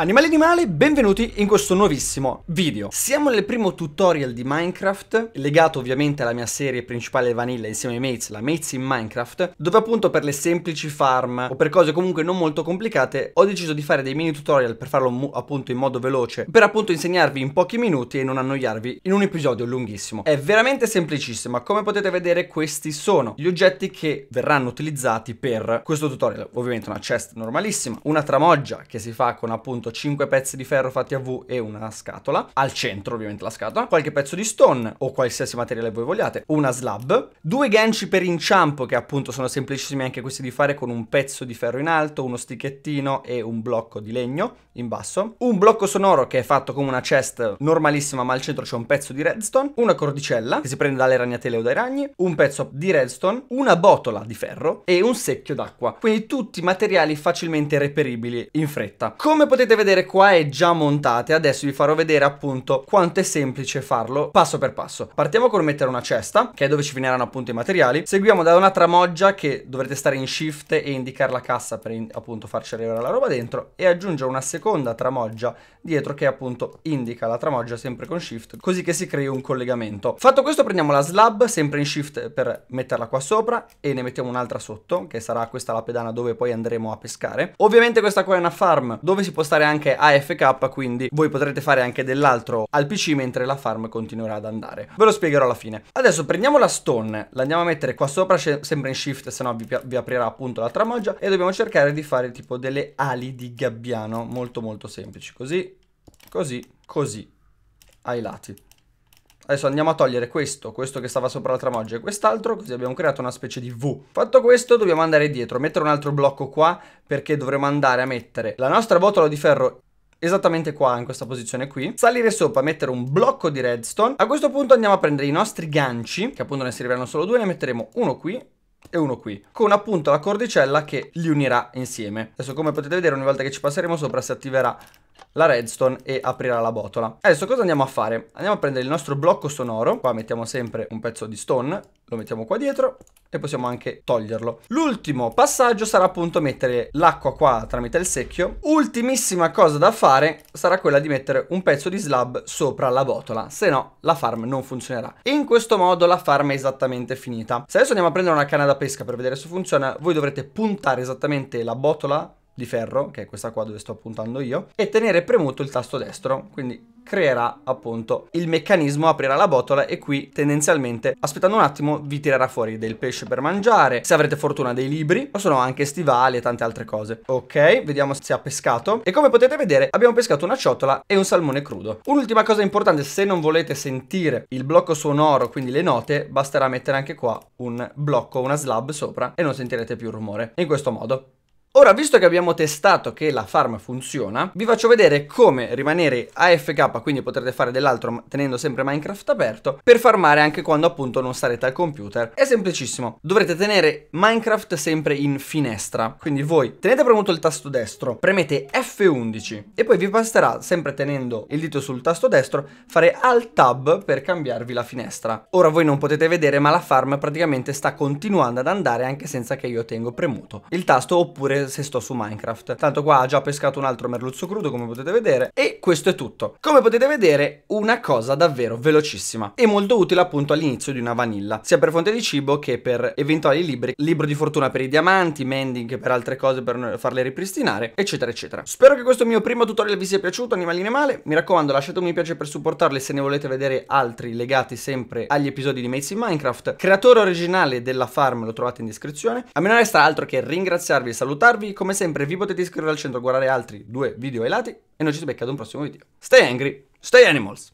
Animali animali, benvenuti in questo nuovissimo video. Siamo nel primo tutorial di Minecraft, legato ovviamente alla mia serie principale vanilla insieme ai mates, la Mates in Minecraft, dove appunto per le semplici farm o per cose comunque non molto complicate ho deciso di fare dei mini tutorial per farlo appunto in modo veloce, per appunto insegnarvi in pochi minuti e non annoiarvi in un episodio lunghissimo. È veramente semplicissimo, come potete vedere questi sono gli oggetti che verranno utilizzati per questo tutorial. Ovviamente una chest normalissima, una tramoggia che si fa con appunto appunto 5 pezzi di ferro fatti a V e una scatola, al centro ovviamente la scatola, qualche pezzo di stone o qualsiasi materiale voi vogliate, una slab, due ganci per inciampo che appunto sono semplicissimi anche questi di fare con un pezzo di ferro in alto, uno stichettino e un blocco di legno in basso, un blocco sonoro che è fatto come una chest normalissima ma al centro c'è un pezzo di redstone, una cordicella che si prende dalle ragnatele o dai ragni, un pezzo di redstone, una botola di ferro e un secchio d'acqua, quindi tutti materiali facilmente reperibili in fretta. Come potete vedere vedere qua è già montata e adesso vi farò vedere appunto quanto è semplice farlo passo per passo. Partiamo col mettere una cesta, che è dove ci finiranno appunto i materiali. Seguiamo da una tramoggia che dovrete stare in shift e indicare la cassa per appunto farci arrivare la roba dentro e aggiungere una seconda tramoggia dietro che appunto indica la tramoggia sempre con shift così che si crei un collegamento. Fatto questo prendiamo la slab sempre in shift per metterla qua sopra e ne mettiamo un'altra sotto che sarà questa la pedana dove poi andremo a pescare. Ovviamente questa qua è una farm dove si può stare fare anche AFK, quindi voi potrete fare anche dell'altro al PC mentre la farm continuerà ad andare. Ve lo spiegherò alla fine. Adesso prendiamo la stone, la andiamo a mettere qua sopra, sempre in shift, se no vi, vi aprirà appunto la tramoggia e dobbiamo cercare di fare tipo delle ali di gabbiano, molto molto semplici, così, così, così, ai lati. Adesso andiamo a togliere questo, questo che stava sopra la tramoggia e quest'altro, così abbiamo creato una specie di V. Fatto questo dobbiamo andare dietro, mettere un altro blocco qua, perché dovremo andare a mettere la nostra botola di ferro esattamente qua, in questa posizione qui, salire sopra, mettere un blocco di redstone. A questo punto andiamo a prendere i nostri ganci, che appunto ne serviranno solo due, ne metteremo uno qui e uno qui, con appunto la cordicella che li unirà insieme. Adesso come potete vedere ogni volta che ci passeremo sopra si attiverà la redstone e aprirà la botola. Adesso cosa andiamo a fare? Andiamo a prendere il nostro blocco sonoro, qua mettiamo sempre un pezzo di stone, lo mettiamo qua dietro e possiamo anche toglierlo. L'ultimo passaggio sarà appunto mettere l'acqua qua tramite il secchio. Ultimissima cosa da fare sarà quella di mettere un pezzo di slab sopra la botola, se no la farm non funzionerà. in questo modo la farm è esattamente finita. Se adesso andiamo a prendere una canna da pesca per vedere se funziona, voi dovrete puntare esattamente la botola di ferro, che è questa qua dove sto puntando io, e tenere premuto il tasto destro, quindi creerà appunto il meccanismo, aprirà la botola e qui tendenzialmente, aspettando un attimo, vi tirerà fuori del pesce per mangiare, se avrete fortuna dei libri, o sono anche stivali e tante altre cose. Ok, vediamo se ha pescato. E come potete vedere abbiamo pescato una ciotola e un salmone crudo. Un'ultima cosa importante, se non volete sentire il blocco sonoro, quindi le note, basterà mettere anche qua un blocco, una slab sopra e non sentirete più il rumore. In questo modo. Ora, visto che abbiamo testato che la farm funziona, vi faccio vedere come rimanere AFK, quindi potrete fare dell'altro tenendo sempre Minecraft aperto, per farmare anche quando appunto non sarete al computer. È semplicissimo, dovrete tenere Minecraft sempre in finestra, quindi voi tenete premuto il tasto destro, premete F11 e poi vi basterà, sempre tenendo il dito sul tasto destro, fare Alt Tab per cambiarvi la finestra. Ora voi non potete vedere ma la farm praticamente sta continuando ad andare anche senza che io tengo premuto il tasto oppure se sto su Minecraft. Tanto qua ha già pescato un altro merluzzo crudo come potete vedere e questo è tutto. Come potete vedere una cosa davvero velocissima e molto utile appunto all'inizio di una vanilla sia per fonte di cibo che per eventuali libri, libro di fortuna per i diamanti, mending per altre cose per farle ripristinare eccetera eccetera. Spero che questo mio primo tutorial vi sia piaciuto animaline male, mi raccomando lasciate un mi piace per supportarli se ne volete vedere altri legati sempre agli episodi di Mates in Minecraft. Creatore originale della farm lo trovate in descrizione. A me non resta altro che ringraziarvi e salutarvi salutarvi, come sempre vi potete iscrivere al centro, a guardare altri due video ai lati e noi ci si becca ad un prossimo video. Stay angry, stay animals!